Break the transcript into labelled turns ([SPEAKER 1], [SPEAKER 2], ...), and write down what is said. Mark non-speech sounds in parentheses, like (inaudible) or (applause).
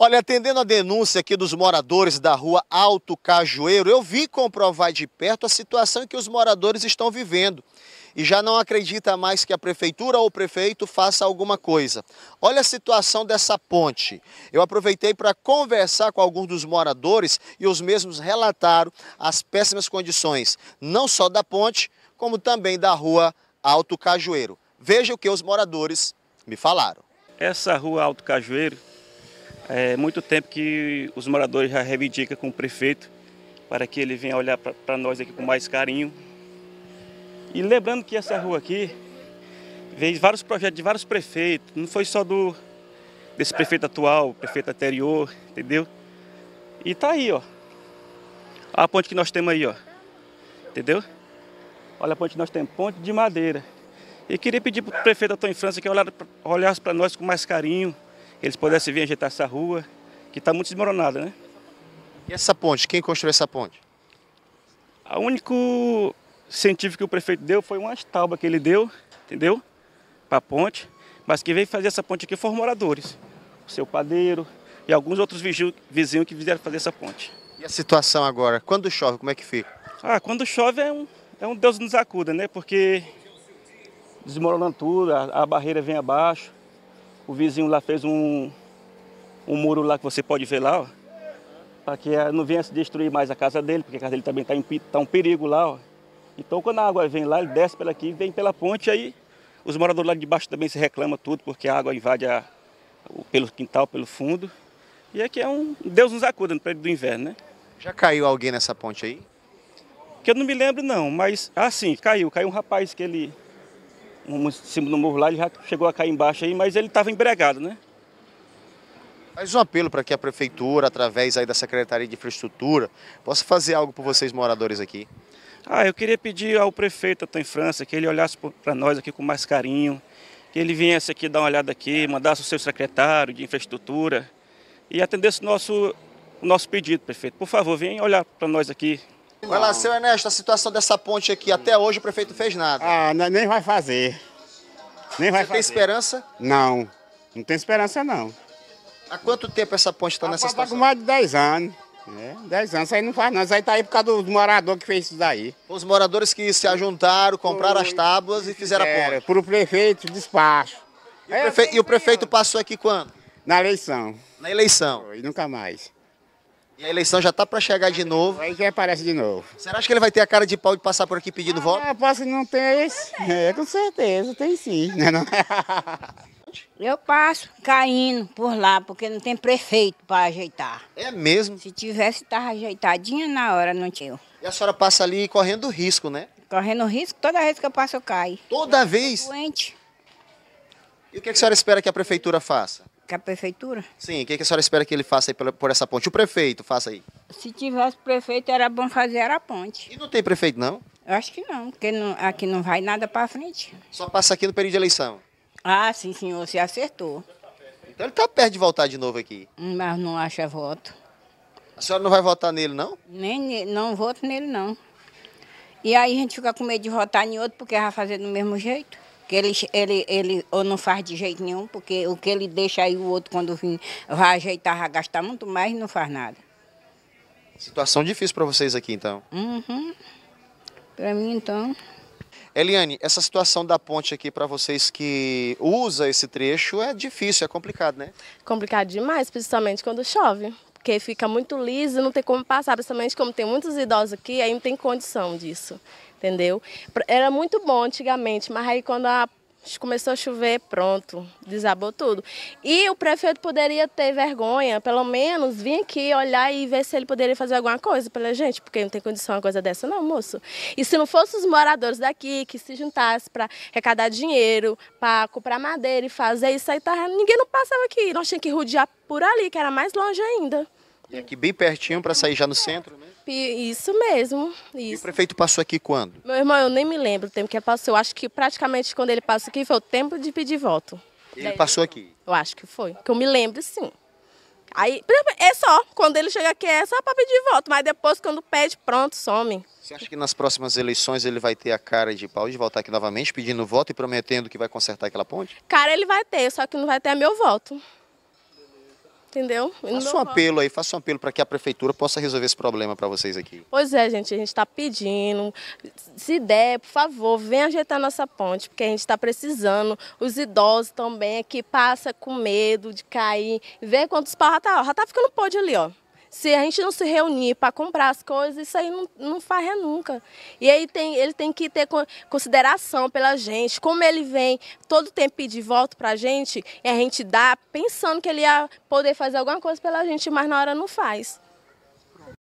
[SPEAKER 1] Olha, atendendo a denúncia aqui dos moradores da rua Alto Cajueiro, eu vim comprovar de perto a situação que os moradores estão vivendo e já não acredita mais que a prefeitura ou o prefeito faça alguma coisa. Olha a situação dessa ponte. Eu aproveitei para conversar com alguns dos moradores e os mesmos relataram as péssimas condições, não só da ponte, como também da rua Alto Cajueiro.
[SPEAKER 2] Veja o que os moradores me falaram. Essa rua Alto Cajueiro é muito tempo que os moradores já reivindicam com o prefeito para que ele venha olhar para nós aqui com mais carinho. E lembrando que essa rua aqui veio vários projetos de vários prefeitos, não foi só do desse prefeito atual, prefeito anterior, entendeu? E tá aí, ó. Olha a ponte que nós temos aí, ó. Entendeu? Olha a ponte que nós temos, ponte de madeira. E queria pedir para o prefeito Antônio França que olhasse para nós com mais carinho, eles pudessem vir ajeitar essa rua, que está muito desmoronada, né? E essa ponte, quem construiu essa ponte? O único científico que o prefeito deu foi uma estalba que ele deu, entendeu? Para a ponte, mas quem veio fazer essa ponte aqui foram moradores, o seu padeiro e alguns outros vizinhos que vieram fazer essa ponte. E a situação agora? Quando chove, como é que fica? Ah, quando chove é um, é um Deus nos acuda, né? Porque desmoronando tudo, a, a barreira vem abaixo, o vizinho lá fez um, um muro lá que você pode ver lá, ó. Para que eh, não venha se destruir mais a casa dele, porque a casa dele também está tá um perigo lá, ó. Então quando a água vem lá, ele desce pela aqui, vem pela ponte, aí os moradores lá de baixo também se reclamam tudo, porque a água invade a, pelo quintal, pelo fundo. E aqui é um. Deus nos acuda no período do inverno, né? Já caiu alguém nessa ponte aí? Que eu não me lembro não, mas assim, sim, caiu, caiu um rapaz que ele em cima do morro lá, ele já chegou a cair embaixo aí, mas ele estava embregado, né? Faz um
[SPEAKER 1] apelo para que a prefeitura, através aí da Secretaria de Infraestrutura, possa fazer algo por vocês moradores
[SPEAKER 2] aqui. Ah, eu queria pedir ao prefeito em França que ele olhasse para nós aqui com mais carinho, que ele viesse aqui dar uma olhada aqui, mandasse o seu secretário de infraestrutura e atendesse o nosso, o nosso pedido, prefeito. Por favor, venha olhar para nós aqui. Não. Vai lá, seu Ernesto, a situação dessa ponte aqui, até hoje o prefeito não fez nada. Ah, nem vai fazer.
[SPEAKER 1] Nem vai Você fazer. tem esperança? Não, não tem esperança não. Há quanto tempo essa ponte está nessa tá situação? Está com mais de 10 anos. É, 10 anos, isso aí não faz não. Isso aí tá aí por causa dos moradores que fez isso daí. Os moradores que se ajuntaram, compraram as tábuas e fizeram a é, ponte. Para o prefeito, despacho. E, o, prefe... e o prefeito passou aqui quando? Na eleição. Na eleição. E nunca mais. E a eleição já tá para chegar de novo. Aí que aparece de novo. Será que ele vai ter a cara de pau de passar por aqui pedindo ah, voto? Eu posso não tem esse. É, com certeza, tem sim. Né, (laughs)
[SPEAKER 3] eu passo caindo por lá, porque não tem prefeito para ajeitar. É mesmo? Se tivesse, estava ajeitadinha na hora, não tinha. E a senhora
[SPEAKER 1] passa ali correndo risco, né?
[SPEAKER 3] Correndo risco,
[SPEAKER 1] toda vez que eu passo eu caio. Toda eu vez? Doente. E o que a senhora espera que a prefeitura faça? Que a prefeitura? Sim, o que, a senhora espera que ele faça aí por, essa ponte? O prefeito faça aí.
[SPEAKER 3] Se tivesse prefeito, era bom fazer a ponte. E não tem prefeito, não? Eu acho que não, porque não, aqui não vai nada para frente.
[SPEAKER 1] Só passa aqui no período de eleição?
[SPEAKER 3] Ah, sim, senhor, você acertou.
[SPEAKER 1] Então ele está perto de voltar de novo aqui.
[SPEAKER 3] Hum, mas não acha voto.
[SPEAKER 1] A senhora não vai votar nele, não?
[SPEAKER 3] Nem, não voto nele, não. E aí a gente fica com medo de votar em outro, porque vai fazer do mesmo jeito que ele, ele, ele ou não faz de jeito nenhum, porque o que ele deixa aí o outro quando vim, vai ajeitar, vai gastar muito mais e não faz nada.
[SPEAKER 1] Situação difícil para vocês aqui, então.
[SPEAKER 3] Uhum. Para mim, então.
[SPEAKER 1] Eliane, essa situação da ponte aqui para vocês que usa esse trecho é difícil, é complicado, né?
[SPEAKER 4] Complicado demais, principalmente quando chove porque fica muito liso, não tem como passar, principalmente como tem muitos idosos aqui, aí não tem condição disso entendeu? Era muito bom antigamente, mas aí quando a começou a chover, pronto, desabou tudo. E o prefeito poderia ter vergonha, pelo menos vir aqui olhar e ver se ele poderia fazer alguma coisa pela gente, porque não tem condição uma coisa dessa não, moço. E se não fossem os moradores daqui que se juntassem para arrecadar dinheiro, para comprar madeira e fazer isso aí, tá, ninguém não passava aqui. Nós tínhamos que rodear por ali, que era mais longe ainda.
[SPEAKER 1] E aqui bem pertinho para sair já no centro, né?
[SPEAKER 4] Isso mesmo. Isso. E o prefeito
[SPEAKER 1] passou aqui quando?
[SPEAKER 4] Meu irmão, eu nem me lembro o tempo que passou. Acho que praticamente quando ele passou aqui foi o tempo de pedir voto. Ele
[SPEAKER 1] passou aqui?
[SPEAKER 4] Eu acho que foi. Que eu me lembro, sim. Aí, é só, quando ele chega aqui é só para pedir voto, mas depois quando pede, pronto, some.
[SPEAKER 1] Você acha que nas próximas eleições ele vai ter a cara de pau de voltar aqui novamente pedindo voto e prometendo que vai consertar aquela ponte?
[SPEAKER 4] Cara, ele vai ter, só que não vai ter meu voto entendeu?
[SPEAKER 1] Faça um apelo aí, faça um apelo para que a prefeitura possa resolver esse problema para vocês aqui.
[SPEAKER 4] Pois é, gente, a gente está pedindo, se der, por favor, venha ajeitar nossa ponte, porque a gente está precisando, os idosos também aqui passam com medo de cair, vê quantos pau já está, ó, já está ficando pode ali, ó se a gente não se reunir para comprar as coisas, isso aí não, não farra nunca. E aí tem, ele tem que ter consideração pela gente, como ele vem todo tempo pedir volta para a gente, e a gente dá pensando que ele ia poder fazer alguma coisa pela gente, mas na hora não faz.